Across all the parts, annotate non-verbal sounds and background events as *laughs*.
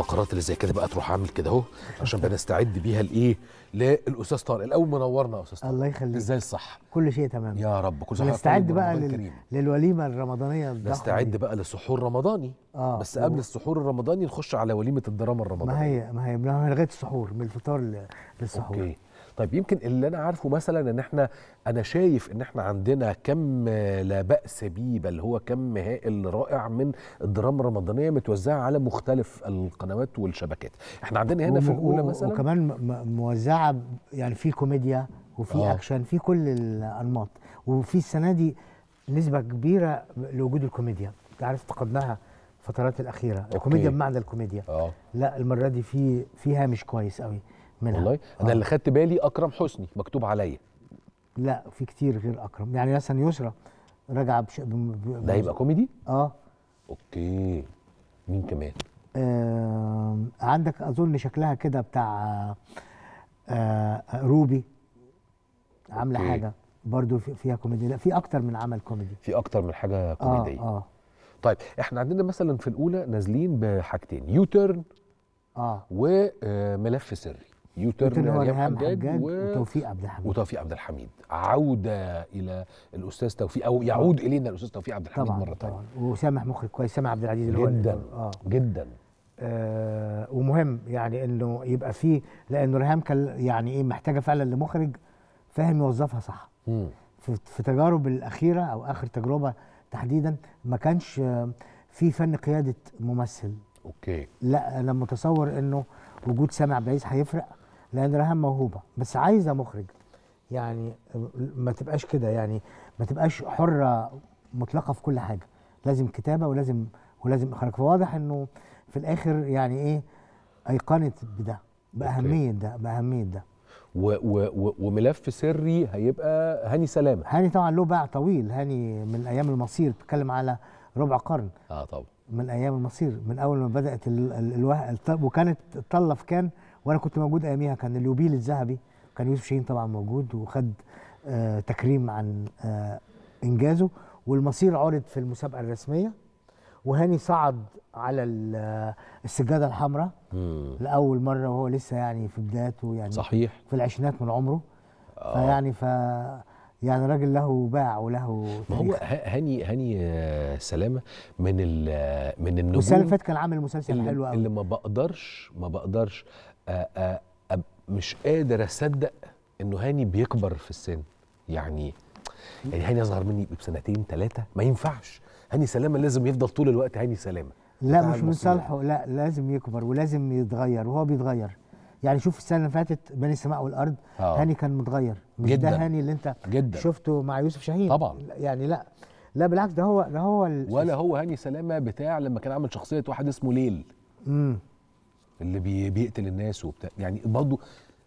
الفقرات اللي زي كده بقى تروح عامل كده اهو عشان بنستعد بيها لايه للاستاذ طارق الاول منورنا يا استاذ طارق الله يخليك ازاي الصح كل شيء تمام يا رب كل شيء نستعد بقى لل... للوليمه الرمضانيه نستعد بقى للسحور الرمضاني آه بس قبل السحور الرمضاني نخش على وليمه الدراما الرمضانيه ما هي ما هي لغايه السحور من الفطار للسحور اوكي طيب يمكن اللي انا عارفه مثلا ان احنا انا شايف ان احنا عندنا كم لا باس بيه بل هو كم هائل رائع من الدراما الرمضانيه متوزعه على مختلف القنوات والشبكات احنا عندنا هنا في الاولى مثلا وكمان موزعه يعني في كوميديا وفي آه. اكشن في كل الانماط وفي السنه دي نسبه كبيره لوجود الكوميديا انت عارف فقدناها الفترات الاخيره أوكي. الكوميديا بمعنى الكوميديا آه. لا المره دي في في هامش كويس قوي منها والله انا اللي آه. خدت بالي اكرم حسني مكتوب عليا لا في كتير غير اكرم يعني مثلا يسرا راجعه بش... ب... ب... ده هيبقى كوميدي اه اوكي مين كمان آه عندك اظن شكلها كده بتاع آه روبي عامله حاجه برضو فيها كوميدي لا في اكتر من عمل كوميدي في اكتر من حاجه آه، كوميديه اه, آه. طيب احنا عندنا مثلا في الاولى نازلين بحاجتين يوتيرن اه وملف آه، سري يوترن ريهام حجاج وتوفيق عبد الحميد وتوفيق عبد الحميد عوده الى الاستاذ توفيق او يعود الينا الاستاذ توفيق عبد الحميد طبعا مره ثانيه طبعا طبعا وسامح مخرج كويس سامح عبد العزيز جدا آه. جدا آه ومهم يعني انه يبقى فيه لانه ريهام كان يعني ايه محتاجه فعلا لمخرج فاهم يوظفها صح في, في تجارب الاخيره او اخر تجربه تحديدا ما كانش آه، في فن قياده ممثل اوكي لا انا متصور انه وجود سامع بعيد هيفرق لان رهام موهوبه بس عايزه مخرج يعني ما تبقاش كده يعني ما تبقاش حره مطلقه في كل حاجه لازم كتابه ولازم ولازم اخراج فواضح انه في الاخر يعني ايه ايقنت بده باهميه ده باهميه ده و و و وملف سري هيبقى هاني سلامه هاني طبعا له باع طويل هاني من ايام المصير بتتكلم على ربع قرن اه طبعا من ايام المصير من اول ما بدات ال ال ال وكانت طلف كان وانا كنت موجود اياميها كان اليوبيل الذهبي كان يوسف شاهين طبعا موجود وخد آه تكريم عن آه انجازه والمصير عرض في المسابقه الرسميه وهاني صعد على آه، السجاده الحمراء لاول مره وهو لسه يعني في بداياته يعني صحيح في العشرينات من عمره آه. فيعني ف يعني راجل له باع وله ما هو هاني هاني آه، سلامه من آه، من النجوم السنه اللي كان عامل مسلسل حلو قوي اللي ما بقدرش ما بقدرش مش قادر اصدق انه هاني بيكبر في السن يعني يعني هاني اصغر مني بسنتين ثلاثه ما ينفعش هاني سلامه لازم يفضل طول الوقت هاني سلامه لا مش من صالحه لا لازم يكبر ولازم يتغير وهو بيتغير يعني شوف السنه اللي فاتت بين السماء والارض آه. هاني كان متغير مش جداً. ده هاني اللي انت جداً. شفته مع يوسف شاهين طبعا يعني لا لا بالعكس ده هو ده هو ولا هو هاني سلامه بتاع لما كان عامل شخصيه واحد اسمه ليل امم اللي بي بيقتل الناس وبتاع يعني برضه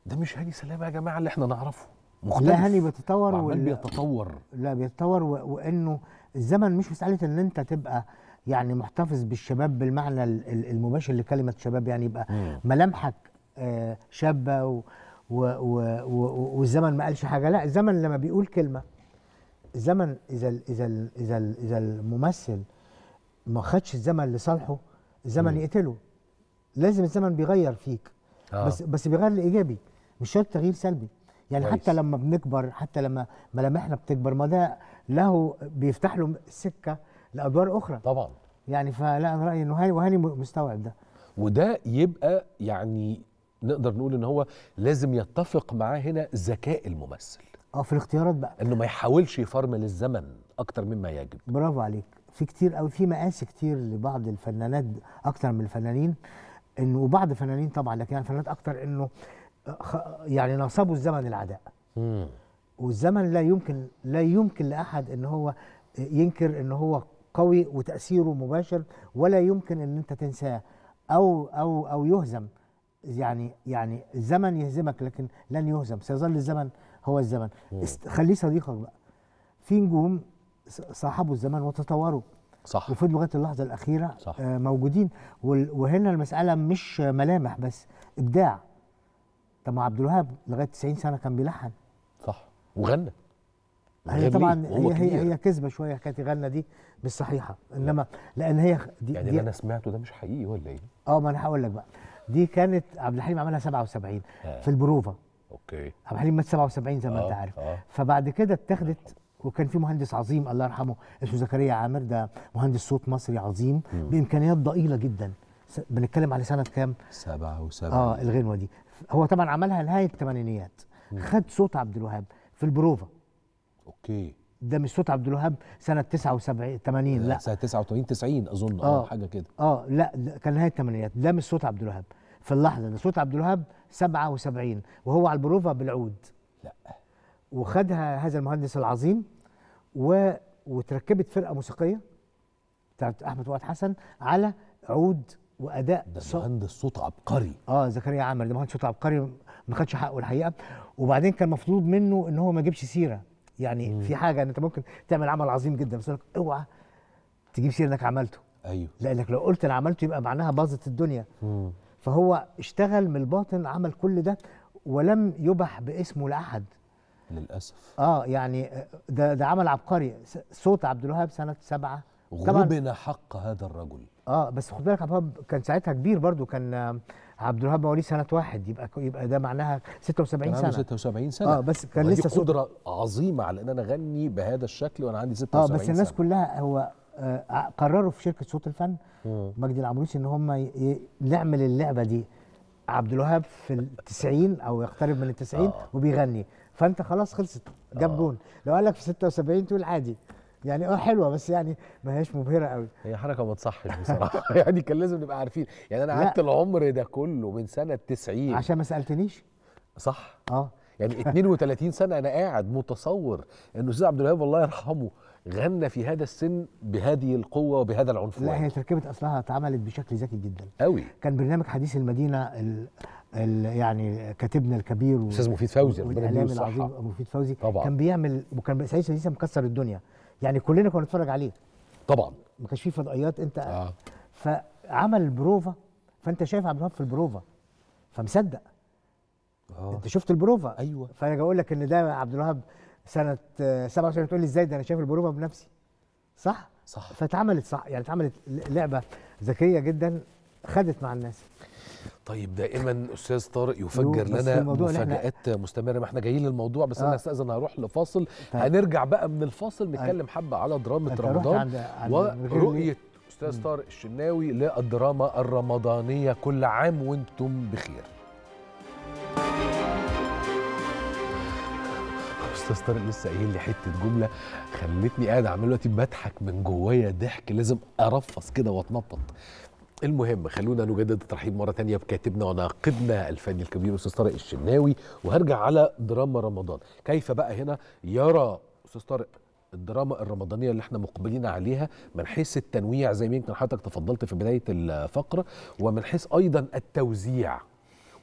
ده مش هاني سلامه يا جماعه اللي احنا نعرفه مختلف لا هاني بيتطور وعمال بيتطور لا بيتطور و... وانه الزمن مش مساله ان انت تبقى يعني محتفظ بالشباب بالمعنى المباشر لكلمه شباب يعني يبقى مم. ملامحك آه، شابه و... و... و... و... والزمن ما قالش حاجه لا الزمن لما بيقول كلمه الزمن اذا ال... اذا ال... اذا ال... اذا الممثل ما خدش الزمن لصالحه الزمن مم. يقتله لازم الزمن بيغير فيك آه. بس بس بيغير الايجابي مش شرط تغيير سلبي يعني ويس. حتى لما بنكبر حتى لما ملامحنا بتكبر ما ده له بيفتح له سكه لادوار اخرى طبعا يعني فلا انا رايي انه هاني وهاني مستوعب ده وده يبقى يعني نقدر نقول ان هو لازم يتفق معاه هنا ذكاء الممثل اه في الاختيارات بقى انه ما يحاولش يفرمل الزمن اكتر مما يجب برافو عليك في كتير قوي في مقاس كتير لبعض الفنانات اكتر من الفنانين انه وبعض الفنانين طبعا لكن يعني فنانات اكتر انه آه، يعني نصبوا الزمن العداء مم. والزمن لا يمكن لا يمكن لاحد ان هو آه، ينكر ان هو قوي وتاثيره مباشر ولا يمكن ان انت تنساه او او او يهزم يعني يعني الزمن يهزمك لكن لن يهزم سيظل الزمن هو الزمن خليه صديقك بقى في نجوم صاحبوا الزمن وتطوروا صح وفضلوا لغايه اللحظه الاخيره صح. آه، موجودين وهنا المساله مش ملامح بس ابداع طب ما عبد الوهاب لغايه 90 سنه كان بيلحن صح وغنى هي طبعا هي, هي هي كذبه شويه حكايه غنى دي مش صحيحه انما لان هي دي يعني دي اللي انا سمعته ده مش حقيقي ولا ايه؟ اه ما انا هقول لك بقى دي كانت عبد الحليم عملها 77 آه. في البروفا اوكي عبد الحليم مات 77 زي ما آه. انت عارف آه. فبعد كده اتخذت وكان في مهندس عظيم الله يرحمه اسمه زكريا عامر ده مهندس صوت مصري عظيم مم. بامكانيات ضئيله جدا بنتكلم على سنه كام؟ 77 اه الغنوه دي هو طبعا عملها نهايه الثمانينيات خد صوت عبد الوهاب في البروفا اوكي ده مش صوت عبد الوهاب سنه 79 80 لا, سنه 89 90 اظن آه،, اه حاجه كده اه لا كان نهايه الثمانينات ده مش صوت عبد الوهاب في اللحظه ده صوت عبد الوهاب 77 وهو على البروفا بالعود لا وخدها هذا المهندس العظيم و... وتركبت فرقه موسيقيه بتاعت احمد فؤاد حسن على عود واداء ده صوت مهندس صوت عبقري اه زكريا عمل ده مهندس صوت عبقري ما خدش حقه الحقيقه وبعدين كان مفروض منه ان هو ما يجيبش سيره يعني مم. في حاجه ان انت ممكن تعمل عمل عظيم جدا بس اوعى تجيب سيره انك عملته ايوه لانك لو قلت انا عملته يبقى معناها باظت الدنيا مم. فهو اشتغل من الباطن عمل كل ده ولم يبح باسمه لاحد للاسف اه يعني آه، ده ده عمل عبقري صوت عبد الوهاب سنه سبعة غبن حق هذا الرجل اه بس خد بالك عبد الوهاب كان ساعتها كبير برضو كان آه، عبد الوهاب مواليد سنه واحد يبقى يبقى ده معناها 76 سنه 76 سنه اه بس كان لسه قدره عظيمه على ان انا اغني بهذا الشكل وانا عندي 76 سنه اه بس الناس سنة. كلها هو آه، قرروا في شركه صوت الفن مجدي العمروسي ان هم نعمل اللعبه دي عبد الوهاب في ال 90 او يقترب من ال 90 آه. وبيغني فانت خلاص خلصت جاب آه. جون لو قال لك في 76 تقول عادي يعني اه حلوه بس يعني ما هياش مبهره قوي هي حركه ما تصحش بصراحه *laughs* يعني كان لازم نبقى عارفين يعني انا قعدت العمر ده كله من سنه 90 عشان ما سالتنيش صح اه يعني 32 سنه انا قاعد متصور ان استاذ عبد الوهاب الله يرحمه غنى في هذا السن بهذه القوه وبهذا العنفوان لا هي تركيبه اصلها اتعملت بشكل ذكي جدا قوي كان برنامج حديث المدينه ال ال يعني كاتبنا الكبير استاذ مفيد فوزي والاعلام العظيم مفيد فوزي طبعا كان بيعمل وكان سعيد سعيد مكسر الدنيا يعني كلنا كنا نتفرج عليه طبعا ما كانش فيه فضائيات انت آه. فعمل البروفا فانت شايف عبد الوهاب في البروفا فمصدق آه. انت شفت البروفا ايوه فانا اقول لك ان ده عبد الوهاب سنه 27 آه، تقول لي ازاي ده انا شايف البروفه بنفسي صح صح فاتعملت صح يعني اتعملت لعبه ذكيه جدا خدت مع الناس طيب دائما استاذ طارق يفجر لنا مفاجات مستمره ما احنا جايين للموضوع بس آه. انا استاذن هروح لفاصل طيب. هنرجع بقى من الفاصل نتكلم حبه على درامه رمضان ورؤيه استاذ طارق الشناوي للدراما الرمضانيه كل عام وانتم بخير استاذ طارق لسه قايل لي حته جمله خلتني قاعد عمال دلوقتي بضحك من جوايا ضحك لازم ارفص كده واتنطط المهم خلونا نجدد الترحيب مره تانية بكاتبنا وناقدنا الفني الكبير استاذ طارق الشناوي وهرجع على دراما رمضان كيف بقى هنا يرى استاذ طارق الدراما الرمضانيه اللي احنا مقبلين عليها من حيث التنويع زي ما يمكن حضرتك تفضلت في بدايه الفقره ومن حيث ايضا التوزيع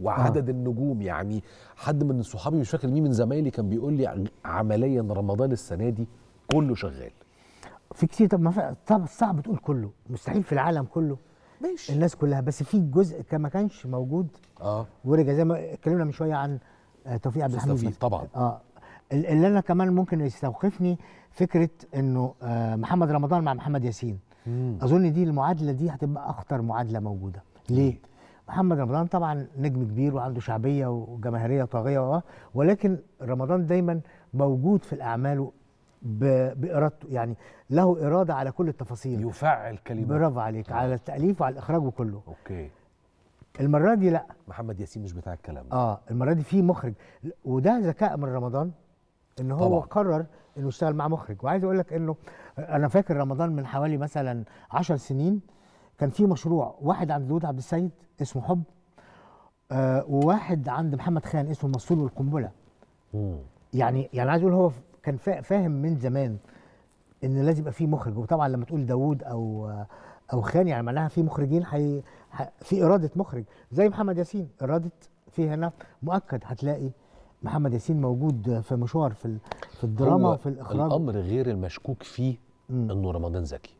آه. وعدد آه. النجوم يعني حد من صحابي مش فاكر مين من زمايلي كان بيقول لي عمليا رمضان السنه دي كله شغال في كتير طب ما طب صعب تقول كله مستحيل في العالم كله ماشي الناس كلها بس في جزء كما ما كانش موجود اه ورجع زي ما اتكلمنا من شويه عن آه، توفيق عبد الحميد توفيق طبعا اه اللي انا كمان ممكن يستوقفني فكره انه آه، محمد رمضان مع محمد ياسين مم. اظن دي المعادله دي هتبقى اخطر معادله موجوده ليه؟ محمد رمضان طبعا نجم كبير وعنده شعبيه وجماهيريه طاغيه ولكن رمضان دايما موجود في الاعمال بارادته يعني له اراده على كل التفاصيل يفعل كلمات برافو عليك على التاليف وعلى الاخراج وكله اوكي المره دي لا محمد ياسين مش بتاع الكلام اه المره دي في مخرج وده ذكاء من رمضان ان هو طبعا. قرر انه يشتغل مع مخرج وعايز اقول لك انه انا فاكر رمضان من حوالي مثلا 10 سنين كان في مشروع واحد عند داوود عبد السيد اسمه حب آه، وواحد عند محمد خان اسمه المسؤول والقنبله يعني يعني عايز اقول هو كان فاهم من زمان ان لازم يبقى في مخرج وطبعا لما تقول داوود او آه، او خان يعني معناها في مخرجين حي... في اراده مخرج زي محمد ياسين اراده في هنا مؤكد هتلاقي محمد ياسين موجود في مشوار في في الدراما وفي الاخراج الامر غير المشكوك فيه انه رمضان زكي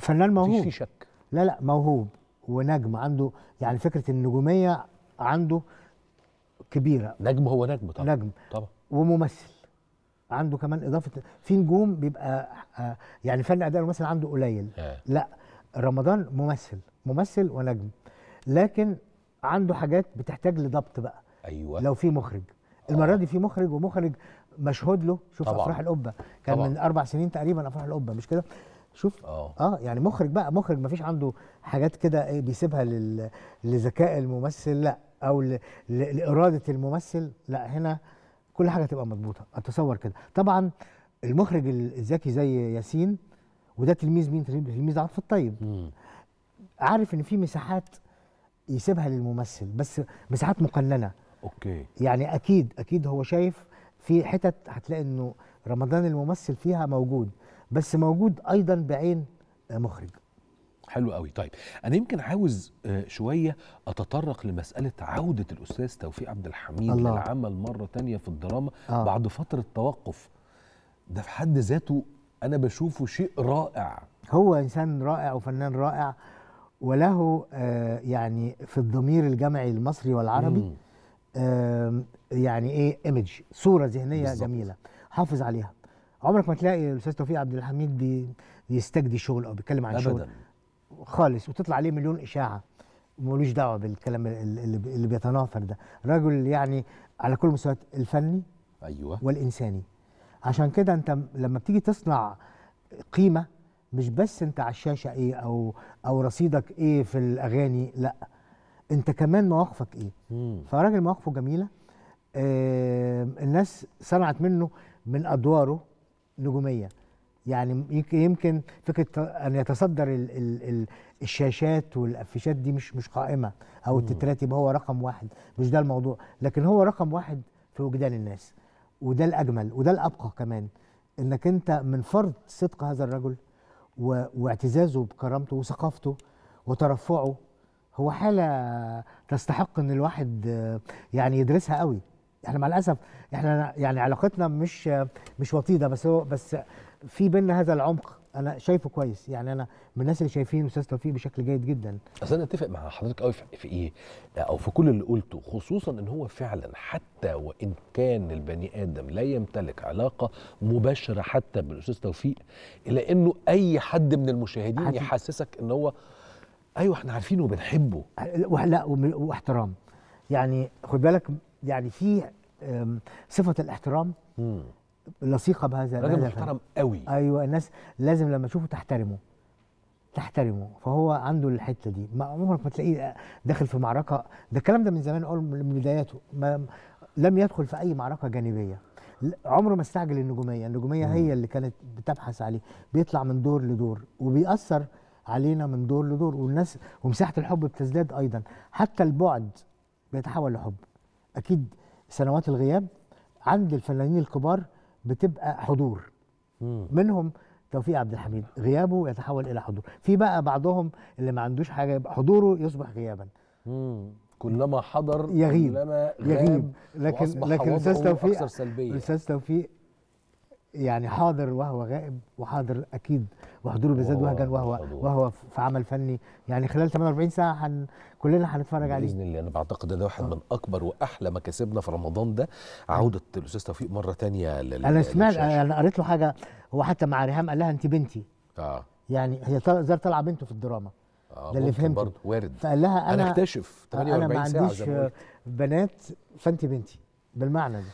فنان موهوب في شك لا لا موهوب ونجم عنده يعني فكره النجوميه عنده كبيره نجم هو نجم طبعا نجم طبعا وممثل عنده كمان اضافه في نجوم بيبقى آه، يعني فن اداء الممثل عنده قليل آه. لا رمضان ممثل ممثل ونجم لكن عنده حاجات بتحتاج لضبط بقى ايوه لو في مخرج المره آه. دي في مخرج ومخرج مشهود له شوف طبعا. افراح القبه كان طبعا. من اربع سنين تقريبا افراح القبه مش كده شوف أوه. اه يعني مخرج بقى مخرج ما فيش عنده حاجات كده ايه بيسيبها لذكاء الممثل لا او ل... لاراده الممثل لا هنا كل حاجه تبقى مضبوطه اتصور كده طبعا المخرج الذكي زي ياسين وده تلميذ مين تلميذ عطف الطيب مم. عارف ان في مساحات يسيبها للممثل بس مساحات مقننه اوكي يعني اكيد اكيد هو شايف في حتت هتلاقي انه رمضان الممثل فيها موجود بس موجود ايضا بعين آه، مخرج حلو قوي طيب انا يمكن عاوز آه، شويه اتطرق لمساله عوده الاستاذ توفيق عبد الحميد الله. للعمل مره تانية في الدراما آه. بعد فتره توقف ده في حد ذاته انا بشوفه شيء رائع هو انسان رائع وفنان رائع وله آه، يعني في الضمير الجمعي المصري والعربي يعني ايه ايمج صوره ذهنيه بالزبط. جميله حافظ عليها عمرك ما تلاقي الاستاذ توفيق عبد الحميد بيستجدي شغل او بيتكلم عن أبداً. شغل خالص وتطلع عليه مليون اشاعه ملوش دعوه بالكلام اللي, اللي بيتنافر ده راجل يعني على كل المستويات الفني ايوه والانساني عشان كده انت لما بتيجي تصنع قيمه مش بس انت على الشاشه ايه او او رصيدك ايه في الاغاني لا انت كمان مواقفك ايه فراجل مواقفه جميله آه الناس صنعت منه من ادواره نجوميه يعني يمكن يمكن فكره ان يتصدر الـ الـ الشاشات والافيشات دي مش مش قائمه او التترات يبقى هو رقم واحد مش ده الموضوع لكن هو رقم واحد في وجدان الناس وده الاجمل وده الابقى كمان انك انت من فرض صدق هذا الرجل واعتزازه بكرامته وثقافته وترفعه هو حاله تستحق ان الواحد آه، يعني يدرسها قوي احنا يعني مع الاسف يعني احنا يعني علاقتنا مش مش وطيده بس هو بس في بينا هذا العمق انا شايفه كويس يعني انا من الناس اللي شايفين استاذ توفيق بشكل جيد جدا بس انا اتفق مع حضرتك قوي في ايه او في كل اللي قلته خصوصا ان هو فعلا حتى وان كان البني ادم لا يمتلك علاقه مباشره حتى بالاستاذ توفيق الا انه اي حد من المشاهدين حتي... يحسسك ان هو ايوه احنا عارفينه وبنحبه لا واحترام يعني خد بالك يعني في صفه الاحترام لصيقه بهذا راجل محترم قوي ايوه الناس لازم لما تشوفه تحترمه تحترمه فهو عنده الحته دي ما عمرك ما تلاقيه داخل في معركه ده الكلام ده من زمان قوي من بداياته ما لم يدخل في اي معركه جانبيه عمره ما استعجل النجوميه النجوميه مم. هي اللي كانت بتبحث عليه بيطلع من دور لدور وبيأثر علينا من دور لدور والناس ومساحه الحب بتزداد ايضا حتى البعد بيتحول لحب اكيد سنوات الغياب عند الفنانين الكبار بتبقى حضور منهم توفيق عبد الحميد غيابه يتحول الى حضور في بقى بعضهم اللي ما عندوش حاجه يبقى حضوره يصبح غيابا كلما حضر يغيب كلما غاب يغيب لكن لكن استاذ توفيق الاستاذ توفيق يعني حاضر وهو غائب وحاضر اكيد وحضوره بيزداد وهجا وهو وهو في عمل فني يعني خلال 48 ساعه هن كلنا هنتفرج عليه باذن الله انا بعتقد ده واحد أوه. من اكبر واحلى مكاسبنا في رمضان ده عوده أيوة. الاستاذ توفيق مره ثانيه لل... انا سمعت انا قريت له حاجه هو حتى مع ريهام قال لها انت بنتي اه يعني هي زي طالعه بنته في الدراما آه، ده اللي فهمته برضه وارد فقال لها انا هنكتشف 48 ساعه انا ما عنديش ساعة بنات فانت بنتي بالمعنى ده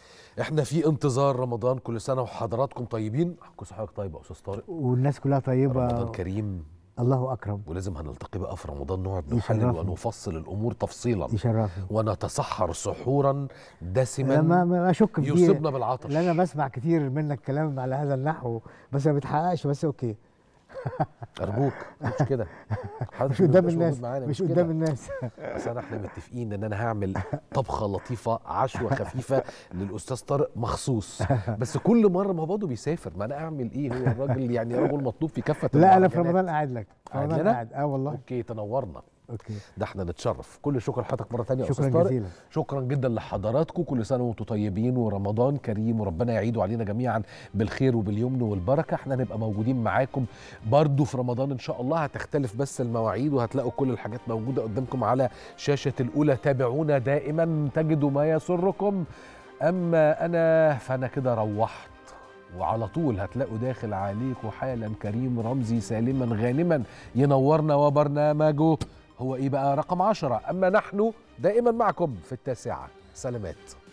احنا في انتظار رمضان كل سنه وحضراتكم طيبين كل سنه وحضرتك طيب يا استاذ طارق والناس كلها طيبه رمضان كريم الله اكرم ولازم هنلتقي بقى في رمضان نقعد نحلل ونفصل الامور تفصيلا يشرفني ونتسحر سحورا دسما لما ما اشك يصيبنا بالعطش لا انا بسمع كتير منك كلام على هذا النحو بس ما بيتحققش بس اوكي ارجوك مش كده مش قدام الناس مش قدام الناس اصل احنا متفقين ان انا هعمل طبخه لطيفه عشوه خفيفه للاستاذ طارق مخصوص بس كل مره ما برضه بيسافر ما انا اعمل ايه هو الراجل يعني رجل مطلوب في كافه لا انا في رمضان قاعد لك رمضان قاعد اه والله اوكي تنورنا اوكي ده احنا نتشرف كل الشكر لحضرتك مره ثانيه شكرا أستاذ جزيلا شكرا جدا لحضراتكم كل سنه وانتم طيبين ورمضان كريم وربنا يعيده علينا جميعا بالخير وباليمن والبركه احنا هنبقى موجودين معاكم برضو في رمضان ان شاء الله هتختلف بس المواعيد وهتلاقوا كل الحاجات موجوده قدامكم على شاشه الاولى تابعونا دائما تجدوا ما يسركم اما انا فانا كده روحت وعلى طول هتلاقوا داخل عليكم حالا كريم رمزي سالما غانما ينورنا وبرنامجه هو إيه بقى رقم عشرة أما نحن دائما معكم في التاسعة سلامات